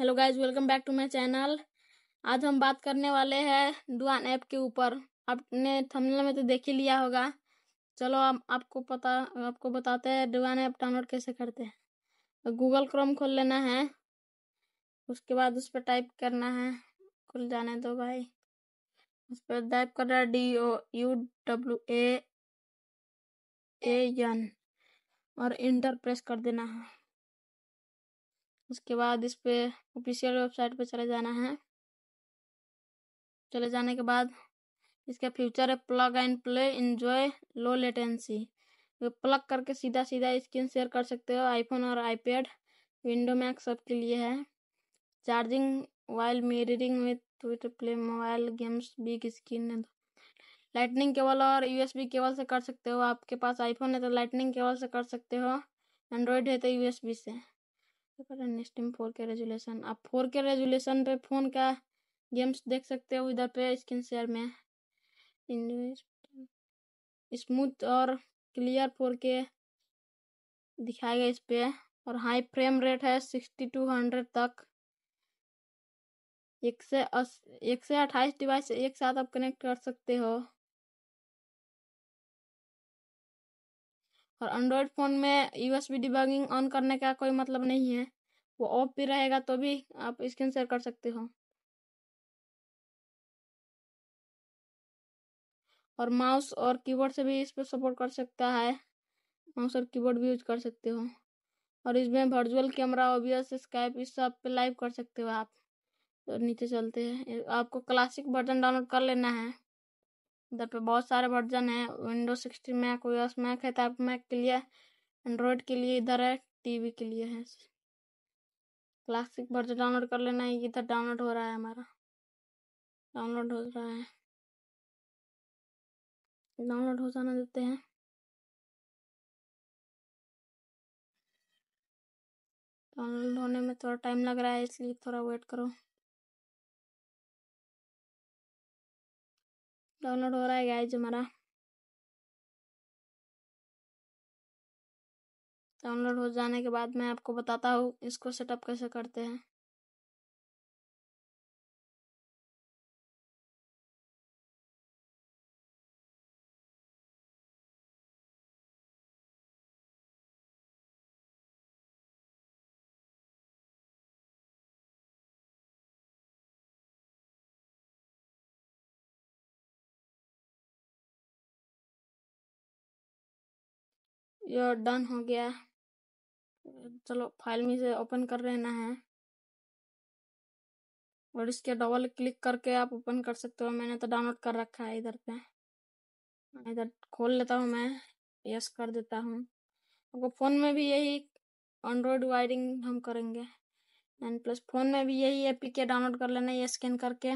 hello guys welcome back to my channel आज हम बात करने वाले हैं डुआन ऐप के ऊपर आपने थंबनेल में तो देख ही लिया होगा चलो आप आपको पता आपको बताते हैं डुआन ऐप डाउनलोड कैसे करते हैं तो गूगल क्रोम खोल लेना है उसके बाद उस पर टाइप करना है खुल जाने दो भाई उस पर टाइप कर रहा है D O U W A N और इंटर प्रेस कर देना है उसके बाद इस पर ऑफिशियल वेबसाइट पर चले जाना है चले जाने के बाद इसका फ्यूचर है plug and play enjoy low latency plug करके सीधा सीधा स्क्रीन शेयर कर सकते हो आईफोन और आईपैड विंडो मैक सब के लिए है charging while mirroring with Twitter play mobile games big screen lightning cable और यूएसबी केबल से कर सकते हो आपके पास आईफोन है तो लाइटनिंग केबल से कर सकते हो एंड्रॉयड है तो यूएसबी से तो पर next time four K resolution आप फोर के रेजुलेशन पे फ़ोन का गेम्स देख सकते हो इधर पे स्क्रीन शेयर में स्मूथ और क्लियर फोर के दिखाएगा इस पे और हाई फ्रेम रेट है सिक्सटी टू हंड्रेड तक एक से अस एक से अट्ठाईस डिवाइस एक साथ आप कनेक्ट कर सकते हो और एंड्रॉयड फ़ोन में यूएसबी डिबगिंग ऑन करने का कोई मतलब नहीं है वो ऑफ भी रहेगा तो भी आप स्क्रीन शेयर कर सकते हो और माउस और कीबोर्ड से भी इस पर सपोर्ट कर सकता है माउस और कीबोर्ड भी यूज कर सकते हो और इसमें वर्चुअल कैमरा ओबीएस स्काइप इस सब पे लाइव कर सकते हो आप तो नीचे चलते हैं आपको क्लासिक वर्जन डाउनलोड कर लेना है इधर पे बहुत सारे वर्जन है window sixty Mac O S Mac है टाइप मैक के लिए एंड्रॉयड के लिए इधर है टीवी के लिए है क्लासिक वर्जन डाउनलोड कर लेना है इधर डाउनलोड हो रहा है हमारा डाउनलोड हो रहा है डाउनलोड हो जाना देते हैं डाउनलोड होने में थोड़ा टाइम लग रहा है इसलिए थोड़ा वेट करो डाउनलोड हो रहा है गाइज हमारा डाउनलोड हो जाने के बाद मैं आपको बताता हूँ इसको सेटअप कैसे करते हैं यह डन हो गया चलो फाइल में से ओपन कर लेना है और इसके डबल क्लिक करके आप ओपन कर सकते हो मैंने तो डाउनलोड कर रखा है इधर पे इधर खोल लेता हूँ मैं यस कर देता हूँ आपको फ़ोन में भी यही एंड्रॉयड वायरिंग हम करेंगे एंड प्लस फ़ोन में भी यही एपी के डाउनलोड कर लेना ये स्कैन करके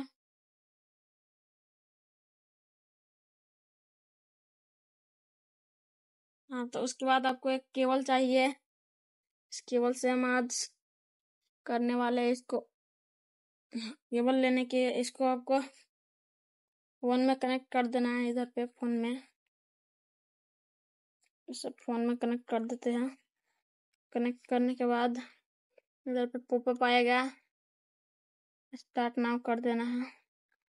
हाँ तो उसके बाद आपको एक केबल चाहिए इस केबल से हम आज करने वाले इसको केबल लेने के इसको आपको फोन में कनेक्ट कर देना है इधर पे फोन में इसे फोन में कनेक्ट कर देते हैं कनेक्ट करने के बाद इधर पे पोपअप आएगा स्टार्ट नाउ कर देना है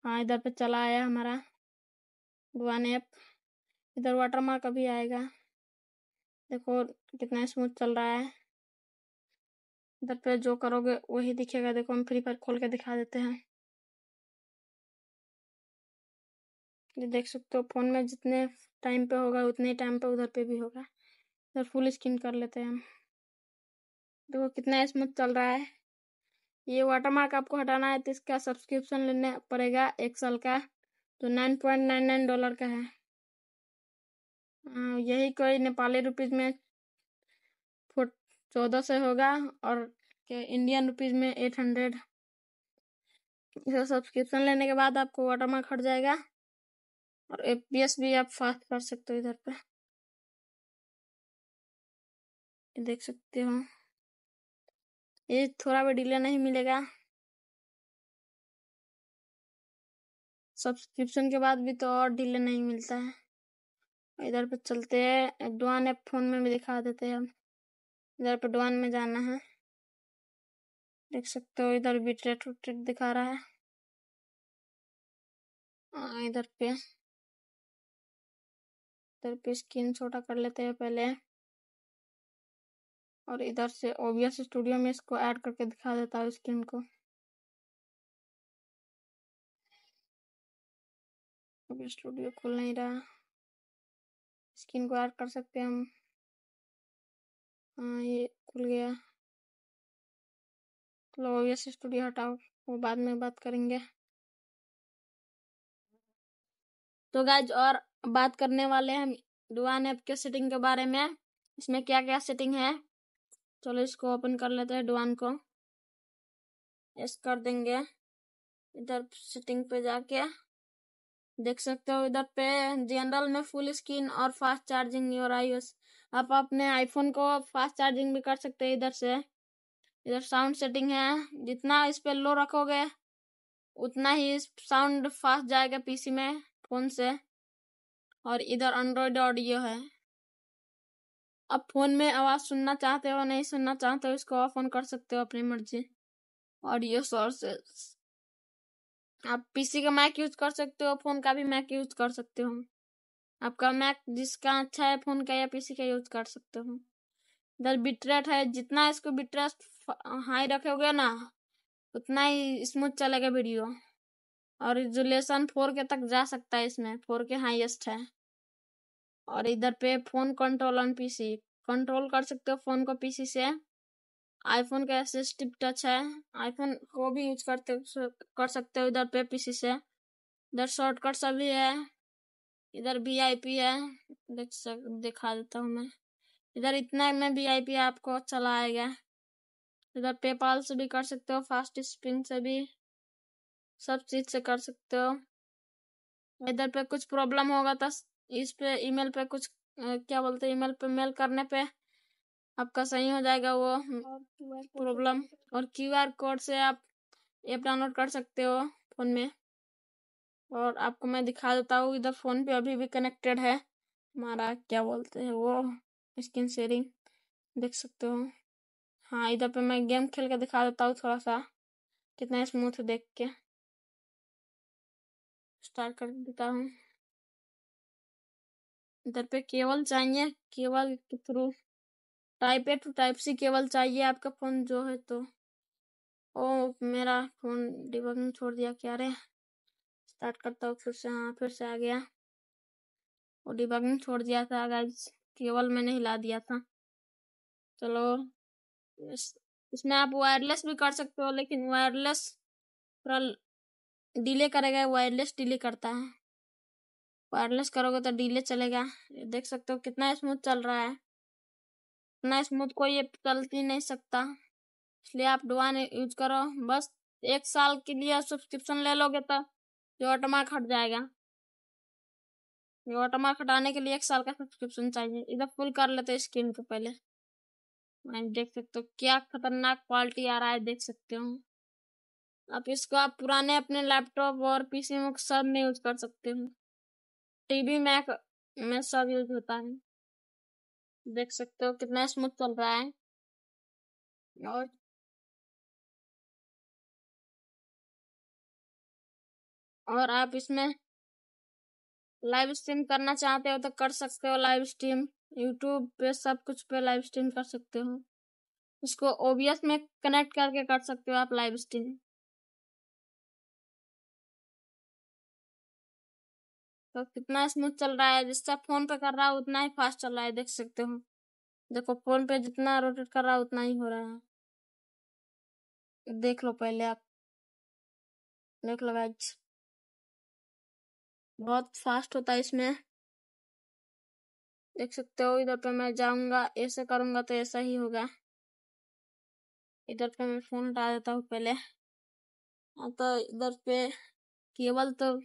हाँ इधर पे चला आया हमारा वन ऐप इधर वाटर मार्क अभी आएगा देखो कितना स्मूथ चल रहा है इधर पे जो करोगे वही दिखेगा देखो हम फ्री फायर खोल के दिखा देते हैं ये देख सकते हो फोन में जितने टाइम पे होगा उतने ही टाइम पे उधर पे भी होगा इधर फुल स्क्रीन कर लेते हैं हम देखो कितना स्मूथ चल रहा है ये वाटरमार्क आपको हटाना है तो इसका सब्सक्रिप्शन लेना पड़ेगा एक साल का तो nine point nine nine dollar का है हम्म, यही कोई नेपाली रुपीज़ में चौदह सौ होगा और के इंडियन रुपीज़ में एट हंड्रेड इसे सब्सक्रिप्शन लेने के बाद आपको वाटर मार्क हट जाएगा और ए भी आप फास्ट कर सकते हो इधर पे देख सकते हो ये थोड़ा भी डिले नहीं मिलेगा सब्सक्रिप्शन के बाद भी तो और डिले नहीं मिलता है इधर पे चलते हैं डुआन ऐप फोन में भी दिखा देते हैं हम इधर पे डुआन में जाना है देख सकते हो इधर भी ट्रेट ट्रेट दिखा रहा है हाँ, इधर पे इधर पे स्क्रीन छोटा कर लेते हैं पहले और इधर से ओबियस स्टूडियो में इसको ऐड करके दिखा देता हूँ स्क्रीन को स्टूडियो खुल नहीं रहा स्किन को ऐड कर सकते हैं हम हाँ ये खुल गया चलो ओवियस स्टूडियो हटाओ वो बाद में बात करेंगे तो गाइज और बात करने वाले हैं डुआन ऐप के सेटिंग के बारे में इसमें क्या क्या सेटिंग है चलो इसको ओपन कर लेते हैं डुआन को यस कर देंगे इधर सेटिंग पे जाके देख सकते हो इधर पे जनरल में फुल स्क्रीन और फास्ट चार्जिंग न्यूर आईओएस आप अपने आईफोन को फास्ट चार्जिंग भी कर सकते हैं इधर से इधर साउंड सेटिंग है जितना इस पे लो रखोगे उतना ही साउंड फास्ट जाएगा पीसी में फोन से और इधर एंड्रॉयड ऑडियो है अब फोन में आवाज सुनना चाहते हो नहीं सुनना चाहते हो इसको ऑफ ऑन कर सकते हो अपनी मर्जी ऑडियो सोर्सेस आप पीसी का मैक यूज कर सकते हो फोन का भी मैक यूज कर सकते हो आपका मैक जिसका अच्छा है फोन का या पीसी का यूज कर सकते हो इधर बिटरेट है जितना इसको बिटरेट हाई रखोगे ना उतना ही स्मूथ चलेगा वीडियो और रिजुलेशन फोर के तक जा सकता है इसमें फोर के हाईएस्ट है और इधर पे phone control on PC control कर सकते हो फोन को पीसी से आईफोन का असिस्टिव टच अच्छा है आईफोन को भी यूज करते कर सकते हो इधर पे पीसी से इधर शॉर्टकट सभी है इधर वीआईपी है देख सक दिखा देता हूँ मैं इधर इतना में वीआईपी आपको चला अच्छा आएगा इधर पेपाल से भी कर सकते हो फास्ट स्पिन से भी सब चीज से कर सकते हो इधर पे कुछ प्रॉब्लम होगा तो इस पे ईमेल पे कुछ क्या बोलते हैं ईमेल पे मेल करने पे आपका सही हो जाएगा वो प्रॉब्लम और क्यू आर कोड से आप ऐप डाउनलोड कर सकते हो फ़ोन में और आपको मैं दिखा देता हूँ इधर फ़ोन पे अभी भी कनेक्टेड है हमारा क्या बोलते हैं वो स्क्रीन शेयरिंग देख सकते हो हाँ इधर पे मैं गेम खेल के दिखा देता हूँ थोड़ा सा कितना स्मूथ है देख के स्टार्ट कर देता हूँ इधर पे केवल चाहिए केवल के through type A to type C cable चाहिए आपका फ़ोन जो है तो ओ मेरा फ़ोन में छोड़ दिया क्या रे स्टार्ट करता हूँ फिर से हाँ फिर से आ गया वो में छोड़ दिया था गाइज केबल मैंने हिला दिया था चलो इस, इसमें आप वायरलेस भी कर सकते हो लेकिन वायरलेस थोड़ा डिले करेगा वायरलेस डिले करता है वायरलेस करोगे तो डिले चलेगा देख सकते हो कितना स्मूथ चल रहा है इतना स्मूथ कोई ये चल ही नहीं सकता इसलिए आप डुआन यूज करो बस एक साल के लिए सब्सक्रिप्शन ले लोगे तो ये ऑटोमा हट जाएगा ये ऑटोमा हटाने के लिए एक साल का सब्सक्रिप्शन चाहिए इधर फुल कर लेते स्क्रीन को पहले मैं देख सकते हो क्या खतरनाक क्वालिटी आ रहा है देख सकते हो आप इसको आप पुराने अपने लैपटॉप और पीसी में सब में यूज कर सकते हो टीवी मैक में सब यूज होता है देख सकते हो कितना स्मूथ चल रहा है और और आप इसमें लाइव स्ट्रीम करना चाहते हो तो कर सकते हो लाइव स्ट्रीम यूट्यूब पे सब कुछ पे लाइव स्ट्रीम कर सकते हो इसको ओबीएस में कनेक्ट करके कर सकते हो आप लाइव स्ट्रीम तो कितना स्मूथ चल रहा है जिससे फोन पे कर रहा है उतना ही फास्ट चल रहा है देख सकते हो देखो फोन पे जितना रोटेट कर रहा है उतना ही हो रहा है देख लो पहले आप देख लो गाइज बहुत फास्ट होता है इसमें देख सकते हो इधर पे मैं जाऊंगा ऐसे करूंगा तो ऐसा ही होगा इधर पे मैं फोन हटा देता हूँ पहले हाँ, तो इधर पे केबल तो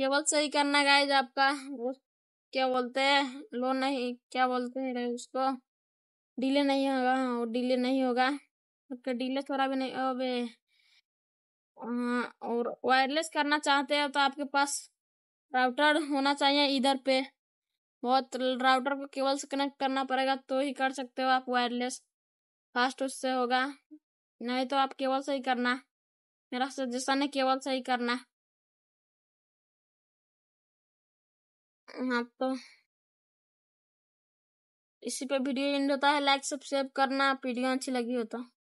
केवल सही करना गाइज आपका क्या बोलते हैं लो नहीं क्या बोलते हैं उसको डिले नहीं होगा हाँ डिले नहीं होगा उसका डिले थोड़ा भी नहीं अबे हाँ, और वायरलेस करना चाहते हैं तो आपके पास राउटर होना चाहिए इधर पे बहुत राउटर को केवल से कनेक्ट करना पड़ेगा तो ही कर सकते हो आप वायरलेस फास्ट उससे होगा नहीं तो आप केवल से ही करना मेरा सजेशन है केवल से ही करना यहाँ तो इसी पे वीडियो एंड होता है लाइक सब्सक्राइब करना वीडियो अच्छी लगी हो तो